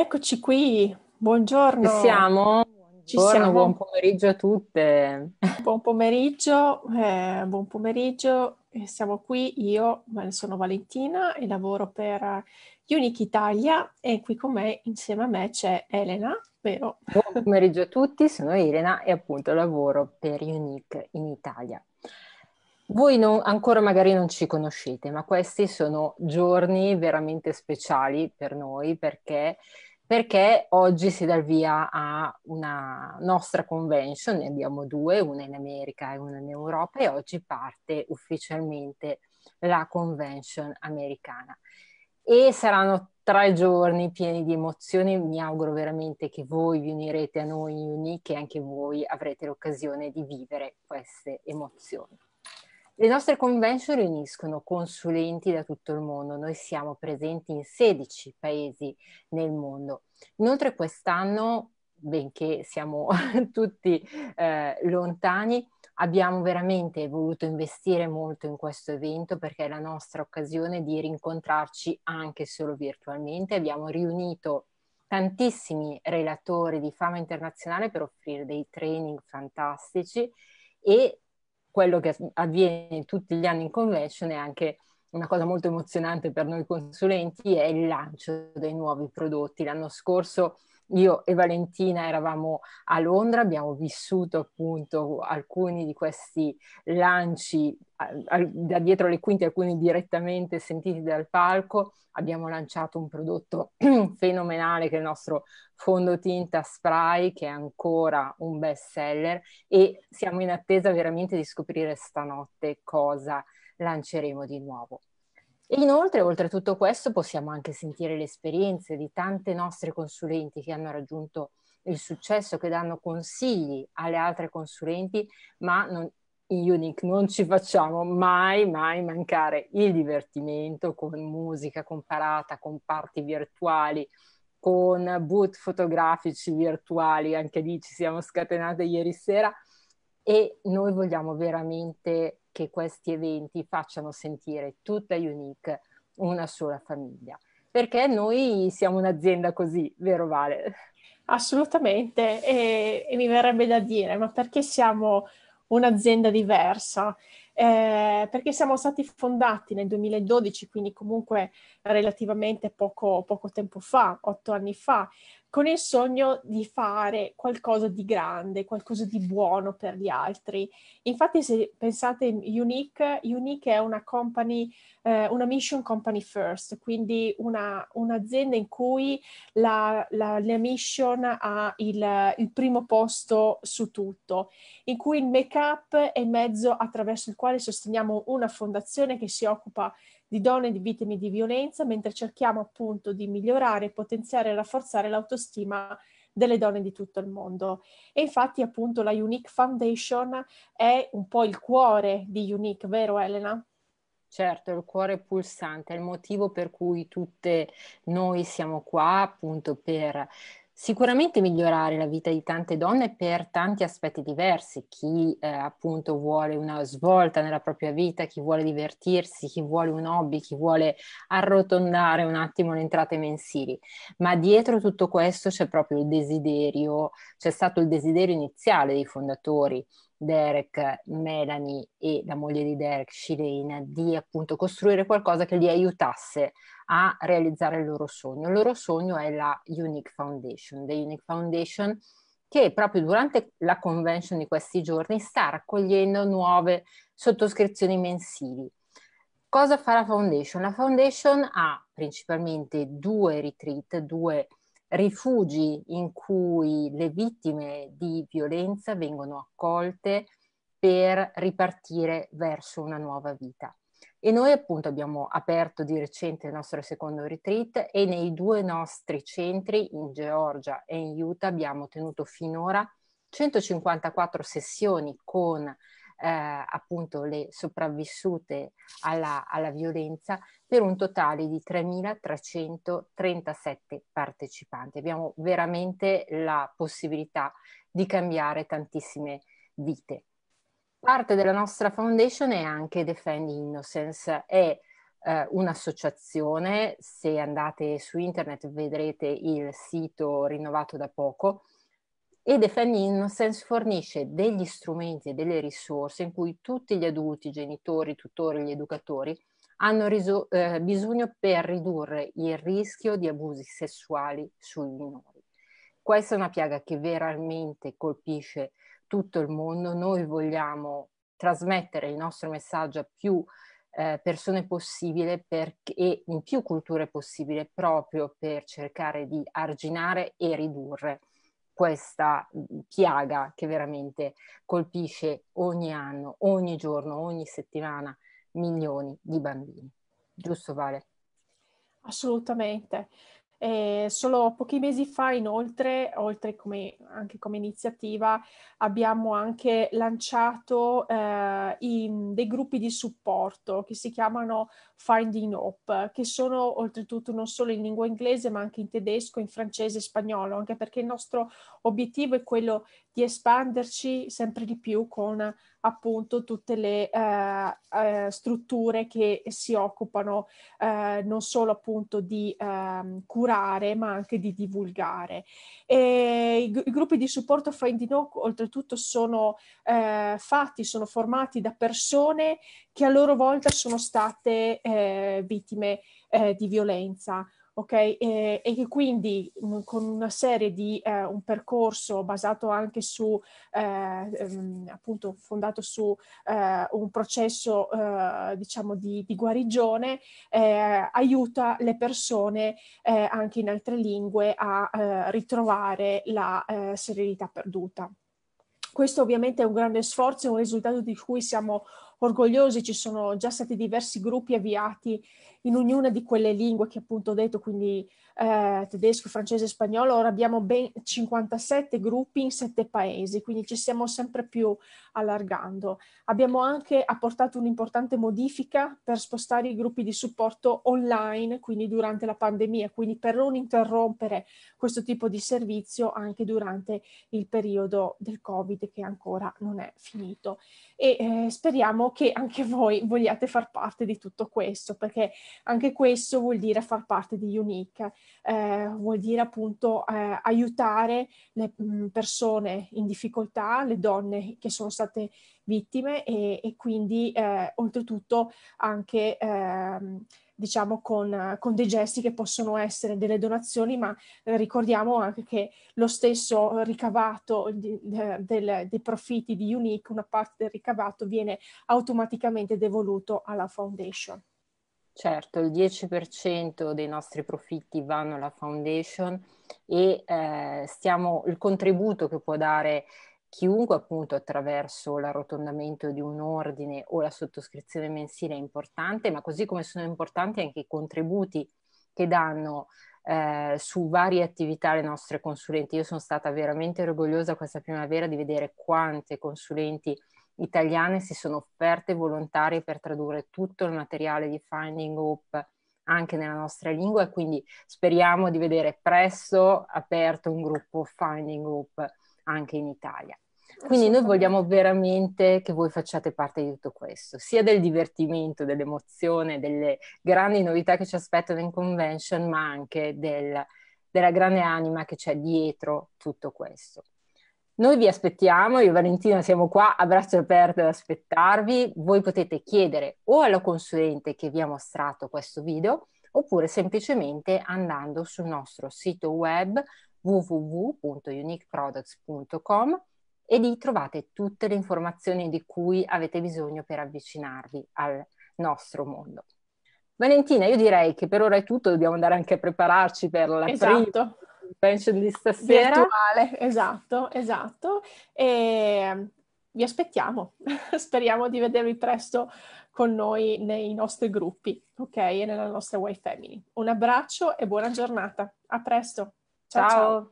Eccoci qui, buongiorno. Ci siamo? Ci buongiorno, siamo. Buon pomeriggio a tutte. Buon pomeriggio, eh, buon pomeriggio. Eh, siamo qui, io sono Valentina e lavoro per Unique Italia e qui con me, insieme a me, c'è Elena, vero? Buon pomeriggio a tutti, sono Elena e appunto lavoro per Unique in Italia. Voi non, ancora magari non ci conoscete, ma questi sono giorni veramente speciali per noi perché perché oggi si dà il via a una nostra convention, ne abbiamo due, una in America e una in Europa e oggi parte ufficialmente la convention americana. E saranno tre giorni pieni di emozioni, mi auguro veramente che voi vi unirete a noi in Unique e anche voi avrete l'occasione di vivere queste emozioni. Le nostre convention riuniscono consulenti da tutto il mondo, noi siamo presenti in 16 paesi nel mondo. Inoltre quest'anno, benché siamo tutti eh, lontani, abbiamo veramente voluto investire molto in questo evento perché è la nostra occasione di rincontrarci anche solo virtualmente. Abbiamo riunito tantissimi relatori di fama internazionale per offrire dei training fantastici e quello che avviene tutti gli anni in convention è anche una cosa molto emozionante per noi consulenti è il lancio dei nuovi prodotti. L'anno scorso io e Valentina eravamo a Londra, abbiamo vissuto appunto alcuni di questi lanci da dietro le quinte, alcuni direttamente sentiti dal palco, abbiamo lanciato un prodotto fenomenale che è il nostro fondotinta spray che è ancora un best seller e siamo in attesa veramente di scoprire stanotte cosa lanceremo di nuovo. E inoltre, oltre tutto questo, possiamo anche sentire le esperienze di tante nostre consulenti che hanno raggiunto il successo, che danno consigli alle altre consulenti, ma non, in Unique non ci facciamo mai, mai mancare il divertimento con musica comparata, con parti virtuali, con boot fotografici virtuali, anche lì ci siamo scatenate ieri sera e noi vogliamo veramente che questi eventi facciano sentire tutta Unique una sola famiglia. Perché noi siamo un'azienda così, vero Vale? Assolutamente, e, e mi verrebbe da dire, ma perché siamo un'azienda diversa? Eh, perché siamo stati fondati nel 2012, quindi comunque relativamente poco, poco tempo fa, otto anni fa, con il sogno di fare qualcosa di grande, qualcosa di buono per gli altri. Infatti se pensate Unique, Unique è una company, eh, una mission company first, quindi una, un'azienda in cui la, la, la mission ha il, il primo posto su tutto, in cui il make-up è il mezzo attraverso il quale sosteniamo una fondazione che si occupa di donne di vittime di violenza, mentre cerchiamo appunto di migliorare, potenziare e rafforzare l'autostima delle donne di tutto il mondo. E infatti appunto la Unique Foundation è un po' il cuore di Unique, vero Elena? Certo, il cuore pulsante è il motivo per cui tutte noi siamo qua appunto per sicuramente migliorare la vita di tante donne per tanti aspetti diversi, chi eh, appunto vuole una svolta nella propria vita, chi vuole divertirsi, chi vuole un hobby, chi vuole arrotondare un attimo le entrate mensili, ma dietro tutto questo c'è proprio il desiderio, c'è stato il desiderio iniziale dei fondatori Derek, Melanie e la moglie di Derek, Shireen, di appunto costruire qualcosa che li aiutasse a realizzare il loro sogno. Il loro sogno è la Unique Foundation, The Unique Foundation che proprio durante la convention di questi giorni sta raccogliendo nuove sottoscrizioni mensili. Cosa fa la foundation? La foundation ha principalmente due retreat, due rifugi in cui le vittime di violenza vengono accolte per ripartire verso una nuova vita. E noi appunto abbiamo aperto di recente il nostro secondo retreat e nei due nostri centri in Georgia e in Utah abbiamo tenuto finora 154 sessioni con eh, appunto le sopravvissute alla, alla violenza per un totale di 3.337 partecipanti. Abbiamo veramente la possibilità di cambiare tantissime vite. Parte della nostra foundation è anche Defend Innocence, è eh, un'associazione, se andate su internet vedrete il sito rinnovato da poco, e Defend Innocence fornisce degli strumenti e delle risorse in cui tutti gli adulti, i genitori, i tutori, gli educatori hanno riso- eh, bisogno per ridurre il rischio di abusi sessuali sui minori. Questa è una piaga che veramente colpisce tutto il mondo. Noi vogliamo trasmettere il nostro messaggio a più eh, persone possibile perché, e in più culture possibile proprio per cercare di arginare e ridurre questa mhmm, piaga che veramente colpisce ogni anno, ogni giorno, ogni settimana milioni di bambini. Giusto Vale? Assolutamente. Eh, solo pochi mesi fa, inoltre, oltre come, anche come iniziativa, abbiamo anche lanciato eh, in, dei gruppi di supporto che si chiamano Finding Hope, che sono oltretutto non solo in lingua inglese, ma anche in tedesco, in francese e spagnolo, anche perché il nostro obiettivo è quello di espanderci sempre di più con appunto tutte le eh, eh, strutture che si occupano eh, non solo appunto di ehm, curare ma anche di divulgare. E i, I gruppi di supporto Find in Oak oltretutto sono eh, fatti, sono formati da persone che a loro volta sono state eh, vittime eh, di violenza ok? E, e, che quindi mm, con una serie di eh, un percorso basato anche su, eh, ehm, appunto, fondato su eh, un processo, eh, diciamo, di, di guarigione, eh, aiuta le persone eh, anche in altre lingue a ritrovare la serenità perduta. Questo ovviamente è un grande sforzo, è un risultato di cui siamo orgogliosi, ci sono già stati diversi gruppi avviati in ognuna di quelle lingue che appunto ho detto, quindi eh, tedesco, francese e spagnolo, ora abbiamo ben 57 gruppi in 7 paesi, quindi ci stiamo sempre più allargando. Abbiamo anche apportato un'importante modifica per spostare i gruppi di supporto online, quindi durante la pandemia, quindi per non interrompere questo tipo di servizio anche durante il periodo del Covid che ancora non è finito. E eh, speriamo che anche voi vogliate far parte di tutto questo, perché anche questo vuol dire far parte di Unique, eh, vuol dire appunto eh, aiutare le mm, persone in difficoltà, le donne che sono state vittime e, e quindi eh, oltretutto anche... Ehm, diciamo con, eh, con, dei gesti che possono essere delle donazioni, ma eh, ricordiamo anche che lo stesso ricavato di, de, del, dei profitti di Unique, una parte del ricavato viene automaticamente devoluto alla foundation. Certo, il 10% dei nostri profitti vanno alla foundation e eh, stiamo, il contributo che può dare chiunque appunto attraverso l'arrotondamento di un ordine o la sottoscrizione mensile è importante, ma così come sono importanti anche i contributi che danno eh, su varie attività le nostre consulenti. Io sono stata veramente orgogliosa questa primavera di vedere quante consulenti italiane si sono offerte volontarie per tradurre tutto il materiale di Finding Hope anche nella nostra lingua e quindi speriamo di vedere presto aperto un gruppo Finding Hope anche in Italia. Quindi noi vogliamo veramente che voi facciate parte di tutto questo, sia del divertimento, dell'emozione, delle grandi novità che ci aspettano in convention, ma anche del, della grande anima che c'è dietro tutto questo. Noi vi aspettiamo, io e Valentina siamo qua a braccio aperte ad aspettarvi. Voi potete chiedere o alla consulente che vi ha mostrato questo video, oppure semplicemente andando sul nostro sito web www.uniqueproducts.com e lì trovate tutte le informazioni di cui avete bisogno per avvicinarvi al nostro mondo. Valentina, io direi che per ora è tutto, dobbiamo andare anche a prepararci per la esatto. prima convention di stasera. Virtuale, esatto, esatto. E ehm, vi aspettiamo. Speriamo di vedervi presto con noi nei nostri gruppi, ok? E nella nostra Way Family. Un abbraccio e buona giornata. A presto. 早。